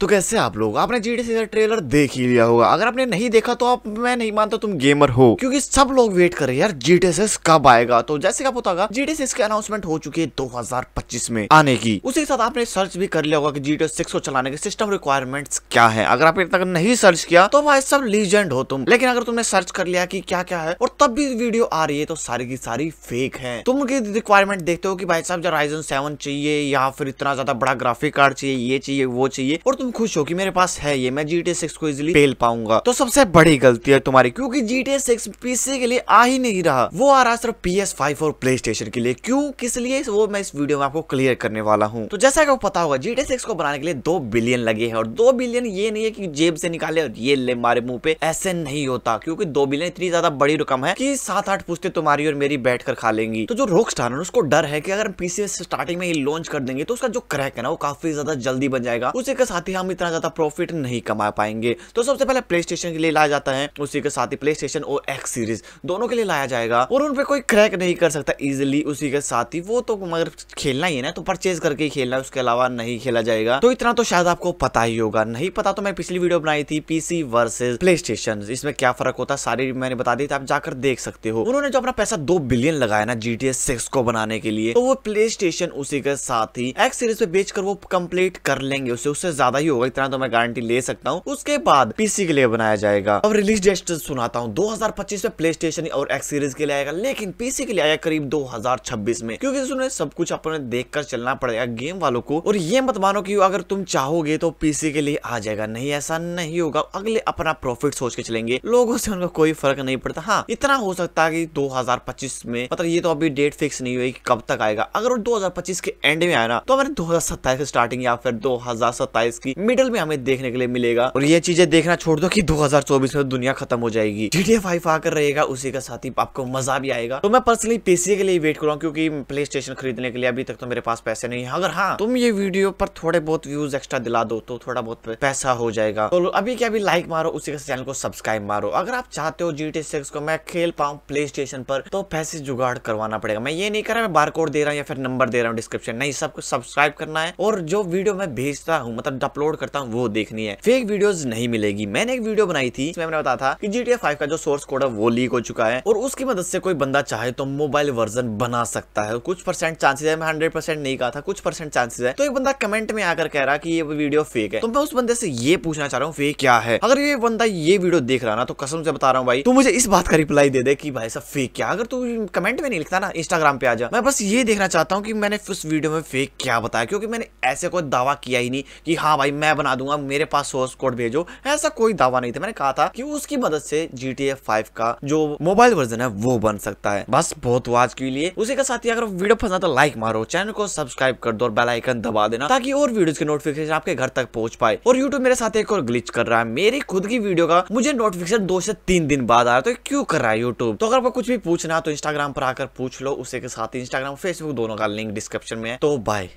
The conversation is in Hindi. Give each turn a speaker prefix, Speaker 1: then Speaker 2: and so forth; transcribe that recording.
Speaker 1: तो कैसे आप लोग आपने जी डी ट्रेलर देख ही लिया होगा अगर आपने नहीं देखा तो आप मैं नहीं मानता तुम गेमर हो क्योंकि सब लोग वेट कर रहे हैं यार जी कब आएगा तो जैसे कब होता होगा जी के अनाउंसमेंट हो चुकी है 2025 में आने की उसी के साथ आपने सर्च भी कर लिया होगा कि जी टी को चलाने के सिस्टम रिक्वायरमेंट क्या है अगर आपने तक नहीं सर्च किया तो भाई सब लीजेंड हो तुम लेकिन अगर तुमने सर्च कर लिया की क्या क्या है और तब भी वीडियो आ रही है तो सारी की सारी फेक है तुम रिक्वायरमेंट देखते हो की भाई साहब राइजन सेवन चाहिए या फिर इतना ज्यादा बड़ा ग्राफिक कार्ड चाहिए ये चाहिए वो चाहिए और तुम खुश हो कि मेरे पास है ये मैं जी टी को इजिली पेल पाऊंगा तो सबसे बड़ी गलती है तुम्हारी क्योंकि जी टी सिक्स पीसी के लिए आ ही नहीं रहा वो आ रहा सिर्फ पी एस फाइव और प्ले स्टेशन के लिए क्यूँ किस लिए वो मैं इस वीडियो में आपको क्लियर करने वाला हूँ तो जैसा कि आपको पता होगा जी टी को बनाने के लिए दो बिलियन लगे है और दो बिलियन ये नहीं है की जेब से निकाले और ये ले मारे मुंह पे ऐसे नहीं होता क्यूँकी दो बिलियन इतनी ज्यादा बड़ी रकम है की सात आठ पुस्ते तुम्हारी और मेरी बैठ खा लेंगी तो जो रोक स्टार है उसको डर है की अगर पीसी स्टार्टिंग में ही लॉन्च कर देंगे तो उसका जो क्रैक है ना वो काफी ज्यादा जल्दी बन जाएगा उसी के साथ ही हम इतना ज़्यादा प्रॉफिट नहीं कमा पाएंगे तो सबसे पहले प्ले के लिए लाया जाता है उसी के साथ ही प्ले और एक्स सीरीज दोनों के लिए लाया जाएगा और उनपे कोई क्रैक नहीं कर सकता इजिली उसी के साथ ही वो तो मगर खेलना ही है ना तो परचेज करके ही खेलना उसके अलावा नहीं खेला जाएगा तो इतना तो शायद आपको पता ही होगा नहीं पता तो मैं पिछली वीडियो बनाई थी पीसी वर्सेज प्ले इसमें क्या फर्क होता सारी मैंने बता दी थी आप जाकर देख सकते हो उन्होंने जो अपना पैसा दो बिलियन लगाया ना जी सिक्स को बनाने के लिए तो वो प्ले उसी के साथ ही एक्स सीरीज पे बेचकर वो कंप्लीट कर लेंगे उसे उससे ज्यादा ही होगा इतना तो मैं गारंटी ले सकता हूँ उसके बाद पीसी के लिए बनाया जाएगा अब रिलीज डेट सुनाता हूँ दो में प्ले स्टेशन और एक्स सीरीज के लिए आएगा लेकिन पीसी के लिए आया करीब दो में क्योंकि सुने सब कुछ अपने देख चलना पड़ेगा गेम वालों को और ये मत मानो की अगर तुम चाहोगे तो पीसी के लिए आ जाएगा नहीं ऐसा नहीं होगा अगले अपना प्रॉफिट सोच के चलेंगे लोगों से उनका कोई फर्क नहीं पड़ता हाँ इतना हो सकता है कि 2025 में मतलब ये तो अभी डेट फिक्स नहीं हुई कब तक आएगा अगर वो 2025 के एंड में आया ना तो मैंने 2027 की स्टार्टिंग या फिर 2027 की मिडिल में हमें देखने के लिए मिलेगा और ये चीजें देखना छोड़ दो कि 2024 में दुनिया खत्म हो जाएगी GTA 5 आकर रहेगा उसी के साथ ही आपको मजा भी आएगा तो मैं पर्सनली पीसी के लिए वेट करूँ क्योंकि प्ले स्टेशन खरीदने के लिए अभी तक तो मेरे पास पैसे नहीं है अगर हाँ तुम ये वीडियो पर थोड़े बहुत व्यूज एक्स्ट्रा दिला दो तो थोड़ा बहुत पैसा हो जाएगा तो अभी क्या अभी लाइक मारो उसी के चैनल को सब्सक्राइब मारो अगर आप चाहते हो जी सिक्स को मैं खेल पाऊँ प्ले स्टेशन पर तो पैसे जुगाड़ करवाना पड़ेगा मैं ये नहीं कर रहा मैं बार दे रहा हूँ या फिर नंबर दे रहा हूँ डिस्क्रिप्शन नहीं सबको सब्सक्राइब करना है और जो वीडियो मैं भेजता हूँ मतलब अपलोड अपलोड करता हूँ वो देखनी है फेक वीडियो नहीं मिलेगी मैंने एक वीडियो बनाई थी इसमें मैंने बताया था कि GTA 5 का जो सोर्स कोड है वो लीक हो चुका है और उसकी मदद से कोई बंदा चाहे तो मोबाइल वर्जन बना सकता है कुछ परसेंट चांसेस है मैं हंड्रेड परसेंट नहीं कहा था कुछ परसेंट चांसेस है तो एक बंदा कमेंट में आकर कह रहा कि ये वीडियो फेक है तो मैं उस बंदे से ये पूछना चाह रहा हूँ फेक क्या है अगर ये बंदा ये वीडियो देख रहा ना तो कसम से बता रहा हूँ भाई तू मुझे इस बात का रिप्लाई दे दे कि भाई सब फेक क्या अगर तू कमेंट में नहीं लिखता ना इंस्टाग्राम पे आ जा मैं बस ये देखना चाहता हूँ कि मैंने उस वीडियो में फेक क्या बताया क्योंकि मैंने ऐसे कोई दावा किया ही नहीं कि हाँ भाई मैं बना दूंगा मेरे पास सोर्स कोड भेजो ऐसा कोई दावा नहीं था मैंने कहा था कि उसकी मदद से जी टी का जो मोबाइल वर्जन है वो बन सकता है बस बहुत आज के लिए उसी के साथ ही अगर वीडियो पसंद तो लाइक मारो चैनल को सब्सक्राइब कर दो और बेल आइकन दबा देना ताकि और वीडियो के नोटिफिकेशन आपके घर तक पहुंच पाए और यूट्यूब मेरे साथ एक और ग्लिच कर रहा है मेरी खुद की वीडियो का मुझे नोटिफिकेशन दो से तीन दिन बाद आया तो क्यों कर रहा है यूट्यूब तो अगर आपको कुछ भी पूछना तो इंस्टाग्राम पर आकर पूछ लो उसी के साथ इंस्टाग्राम फेसबुक दोनों का लिंक डिस्क्रिप्शन में है तो बाय